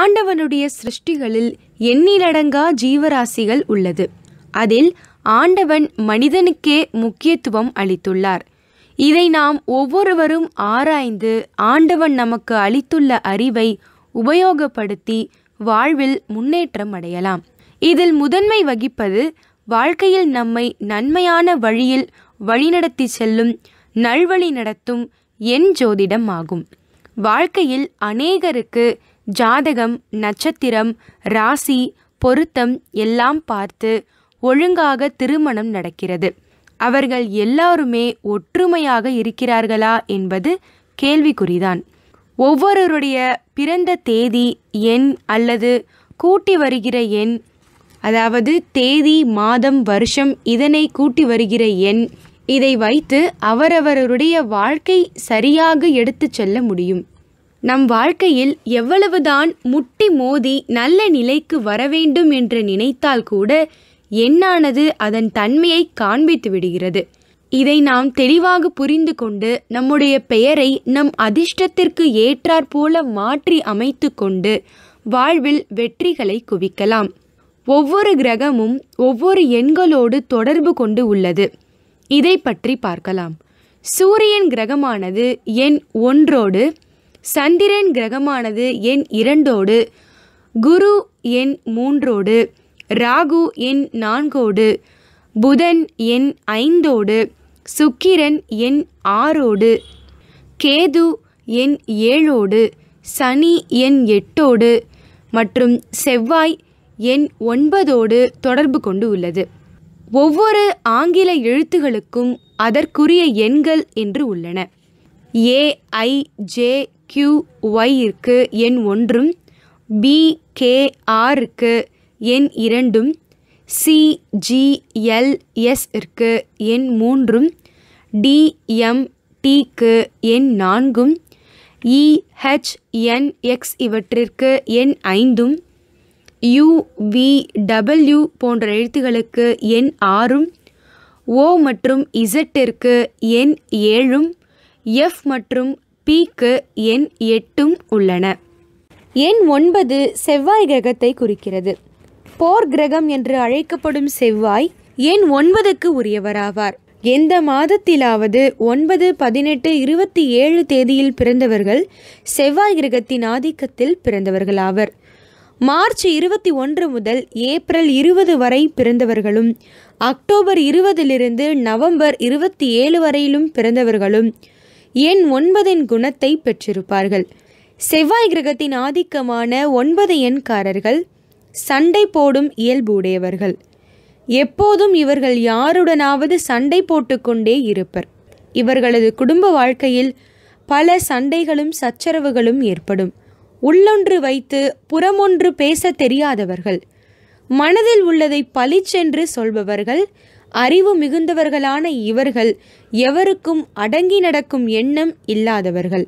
ஆண்டவனுடைய சிருஷ்டிகளில் எண்ணிலடங்கா ஜீவராசிகள் உள்ளது அதில் ஆண்டவன் மனிதனுக்கே முக்கியத்துவம் அளித்துள்ளார் இதை நாம் ஒவ்வொருவரும் ஆராய்ந்து ஆண்டவன் நமக்கு அளித்துள்ள அறிவை உபயோகப்படுத்தி வாழ்வில் முன்னேற்றம் அடையலாம் இதில் முதன்மை வகிப்பது வாழ்க்கையில் நம்மை நன்மையான வழியில் வழிநடத்தி செல்லும் நல்வழி நடத்தும் என் ஜோதிடம் ஆகும் வாழ்க்கையில் அநேகருக்கு ஜாதகம் நட்சத்திரம் ராசி பொருத்தம் எல்லாம் பார்த்து ஒழுங்காக திருமணம் நடக்கிறது அவர்கள் எல்லாருமே ஒற்றுமையாக இருக்கிறார்களா என்பது கேள்விக்குறிதான் ஒவ்வொருவருடைய பிறந்த தேதி எண் அல்லது கூட்டி வருகிற எண் அதாவது தேதி மாதம் வருஷம் இதனை கூட்டி வருகிற எண் இதை வைத்து அவரவருடைய வாழ்க்கை சரியாக எடுத்து செல்ல முடியும் நம் வாழ்க்கையில் எவ்வளவுதான் முட்டி மோதி நல்ல நிலைக்கு வரவேண்டும் என்று நினைத்தால் கூட எண்ணானது அதன் தன்மையை காண்பித்து விடுகிறது இதை நாம் தெளிவாக புரிந்து கொண்டு நம்முடைய பெயரை நம் அதிர்ஷ்டத்திற்கு ஏற்றாற்போல மாற்றி அமைத்து கொண்டு வாழ்வில் வெற்றிகளை குவிக்கலாம் ஒவ்வொரு கிரகமும் ஒவ்வொரு எண்களோடு தொடர்பு கொண்டு உள்ளது இதை பற்றி பார்க்கலாம் சூரியன் கிரகமானது எண் ஒன்றோடு சந்திரன் கிரகமானது எண் இரண்டோடு குரு எண் மூன்றோடு ராகு எண் நான்கோடு புதன் எண் ஐந்தோடு சுக்கிரன் எண் ஆறோடு கேது எண் ஏழோடு சனி எண் எட்டோடு மற்றும் செவ்வாய் எண் ஒன்பதோடு தொடர்பு கொண்டு உள்ளது ஒவ்வொரு ஆங்கில எழுத்துகளுக்கும் அதற்குரிய எண்கள் என்று உள்ளன A I J Q Y இருக்கு எண் ஒன்றும் பி பிகேஆர் இருக்கு எண் இரண்டும் சிஜிஎல்எஸ் இருக்கு எண் மூன்றும் டிஎம்டிக்கு எண் நான்கும் இஹெச்என்எக்ஸ் e, இவற்றிற்கு எண் ஐந்தும் யுவிடபிள்யூ போன்ற எழுத்துகளுக்கு எண் ஆறும் ஓ மற்றும் இசட்டிற்கு எண் ஏழும் எஃப் மற்றும் பிக்கு எண் எட்டும் உள்ளன எண் ஒன்பது செவ்வாய் கிரகத்தை குறிக்கிறது போர் கிரகம் என்று அழைக்கப்படும் செவ்வாய் எண் ஒன்பதுக்கு உரியவராவார் எந்த மாதத்திலாவது ஒன்பது பதினெட்டு இருபத்தி ஏழு தேதியில் பிறந்தவர்கள் செவ்வாய் கிரகத்தின் ஆதிக்கத்தில் பிறந்தவர்களாவர் மார்ச் இருபத்தி ஒன்று முதல் ஏப்ரல் இருபது வரை பிறந்தவர்களும் அக்டோபர் இருபதிலிருந்து நவம்பர் இருபத்தி ஏழு வரையிலும் பிறந்தவர்களும் எண் ஒன்பதின் குணத்தை பெற்றிருப்பார்கள் செவ்வாய் கிரகத்தின் ஆதிக்கமான ஒன்பது எண்காரர்கள் சண்டை போடும் இயல்பு உடையவர்கள் எப்போதும் இவர்கள் யாருடனாவது சண்டை போட்டுக்கொண்டே இருப்பர் இவர்களது குடும்ப வாழ்க்கையில் பல சண்டைகளும் சச்சரவுகளும் ஏற்படும் உள்ளொன்று வைத்து புறமொன்று பேச தெரியாதவர்கள் மனதில் உள்ளதை பளிச்சென்று சொல்பவர்கள் அறிவு மிகுந்தவர்களான இவர்கள் எவருக்கும் அடங்கி நடக்கும் எண்ணம் இல்லாதவர்கள்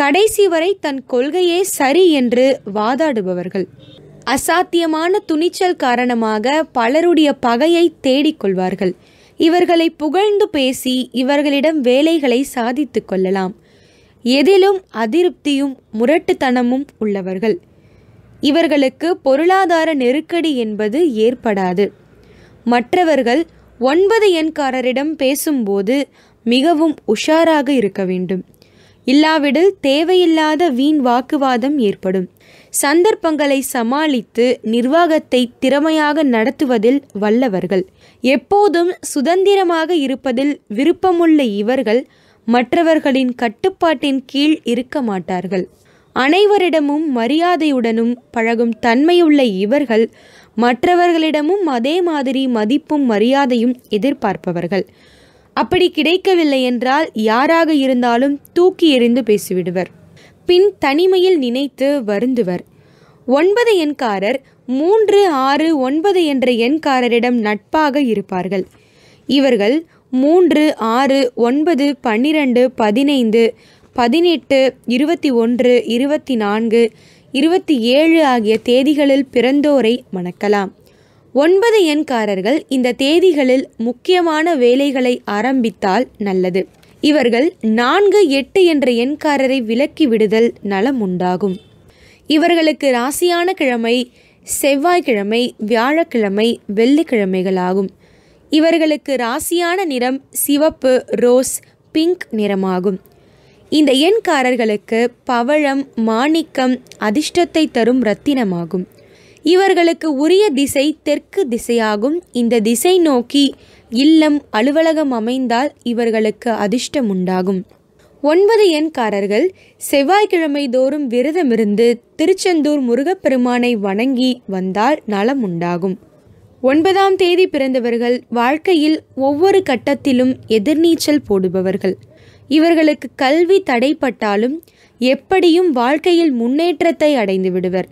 கடைசி வரை தன் கொள்கையே சரி என்று வாதாடுபவர்கள் அசாத்தியமான துணிச்சல் காரணமாக பலருடைய பகையை தேடிக்கொள்வார்கள் இவர்களை புகழ்ந்து பேசி இவர்களிடம் வேலைகளை சாதித்து கொள்ளலாம் எதிலும் அதிருப்தியும் முரட்டுத்தனமும் உள்ளவர்கள் இவர்களுக்கு பொருளாதார நெருக்கடி என்பது ஏற்படாது மற்றவர்கள் ஒன்பது எண்காரரிடம் பேசும்போது மிகவும் உஷாராக இருக்க வேண்டும் இல்லாவிடில் தேவையில்லாத வீண் வாக்குவாதம் ஏற்படும் சந்தர்ப்பங்களை சமாளித்து நிர்வாகத்தை திறமையாக நடத்துவதில் வல்லவர்கள் எப்போதும் சுதந்திரமாக இருப்பதில் விருப்பமுள்ள இவர்கள் மற்றவர்களின் கட்டுப்பாட்டின் கீழ் இருக்க மாட்டார்கள் அனைவரிடமும் மரியாதையுடனும் பழகும் தன்மையுள்ள இவர்கள் மற்றவர்களிடமும் அதே மாதிரி மதிப்பும் மரியாதையும் எதிர்பார்ப்பவர்கள் அப்படி கிடைக்கவில்லை என்றால் யாராக இருந்தாலும் தூக்கி எறிந்து பேசிவிடுவர் பின் தனிமையில் நினைத்து வருந்துவர் ஒன்பது எண்காரர் மூன்று ஆறு ஒன்பது என்ற எண்காரரிடம் நட்பாக இருப்பார்கள் இவர்கள் மூன்று ஆறு ஒன்பது பன்னிரண்டு பதினைந்து பதினெட்டு இருபத்தி ஒன்று இருபத்தி நான்கு இருபத்தி ஏழு ஆகிய தேதிகளில் பிறந்தோரை மணக்கலாம் ஒன்பது எண்காரர்கள் இந்த தேதிகளில் முக்கியமான வேலைகளை ஆரம்பித்தால் நல்லது இவர்கள் நான்கு எட்டு என்ற எண்காரரை விலக்கி விடுதல் நலம் உண்டாகும் இவர்களுக்கு ராசியான கிழமை செவ்வாய்க்கிழமை வியாழக்கிழமை வெள்ளிக்கிழமைகளாகும் இவர்களுக்கு ராசியான நிறம் சிவப்பு ரோஸ் பிங்க் நிறமாகும் இந்த எண்காரர்களுக்கு பவழம் மாணிக்கம் அதிர்ஷ்டத்தை தரும் ரத்தினமாகும் இவர்களுக்கு உரிய திசை தெற்கு திசையாகும் இந்த திசை நோக்கி இல்லம் அலுவலகம் அமைந்தால் இவர்களுக்கு அதிர்ஷ்டம் உண்டாகும் ஒன்பது எண்காரர்கள் செவ்வாய்க்கிழமை தோறும் விரதமிருந்து திருச்செந்தூர் முருகப்பெருமானை வணங்கி வந்தால் நலம் உண்டாகும் ஒன்பதாம் தேதி பிறந்தவர்கள் வாழ்க்கையில் ஒவ்வொரு கட்டத்திலும் எதிர்நீச்சல் போடுபவர்கள் இவர்களுக்கு கல்வி தடைப்பட்டாலும் எப்படியும் வாழ்க்கையில் முன்னேற்றத்தை அடைந்து விடுவர்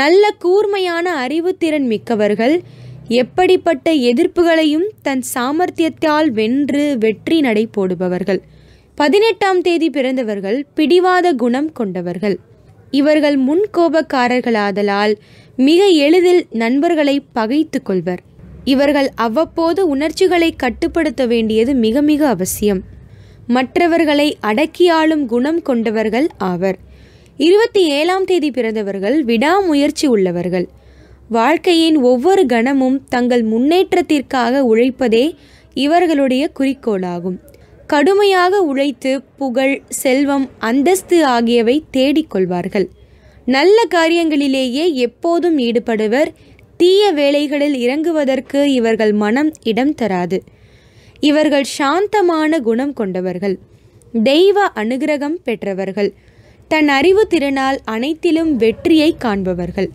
நல்ல கூர்மையான அறிவுத்திறன் மிக்கவர்கள் எப்படிப்பட்ட எதிர்ப்புகளையும் தன் சாமர்த்தியத்தால் வென்று வெற்றி நடை போடுபவர்கள் பதினெட்டாம் தேதி பிறந்தவர்கள் பிடிவாத குணம் கொண்டவர்கள் இவர்கள் முன்கோபக்காரர்களாதலால் மிக எளிதில் நண்பர்களை பகைத்து கொள்வர் இவர்கள் அவ்வப்போது உணர்ச்சிகளை கட்டுப்படுத்த வேண்டியது மிக மிக அவசியம் மற்றவர்களை அடக்கியாளும் குணம் கொண்டவர்கள் ஆவர் இருபத்தி ஏழாம் தேதி பிறந்தவர்கள் விடாமுயற்சி உள்ளவர்கள் வாழ்க்கையின் ஒவ்வொரு கணமும் தங்கள் முன்னேற்றத்திற்காக உழைப்பதே இவர்களுடைய குறிக்கோளாகும் கடுமையாக உழைத்து புகழ் செல்வம் அந்தஸ்து ஆகியவை தேடிக்கொள்வார்கள் நல்ல காரியங்களிலேயே எப்போதும் ஈடுபடுவர் தீய வேலைகளில் இறங்குவதற்கு இவர்கள் மனம் இடம் தராது இவர்கள் சாந்தமான குணம் கொண்டவர்கள் தெய்வ அனுகிரகம் பெற்றவர்கள் தன் அறிவு திறனால் அனைத்திலும் வெற்றியை காண்பவர்கள்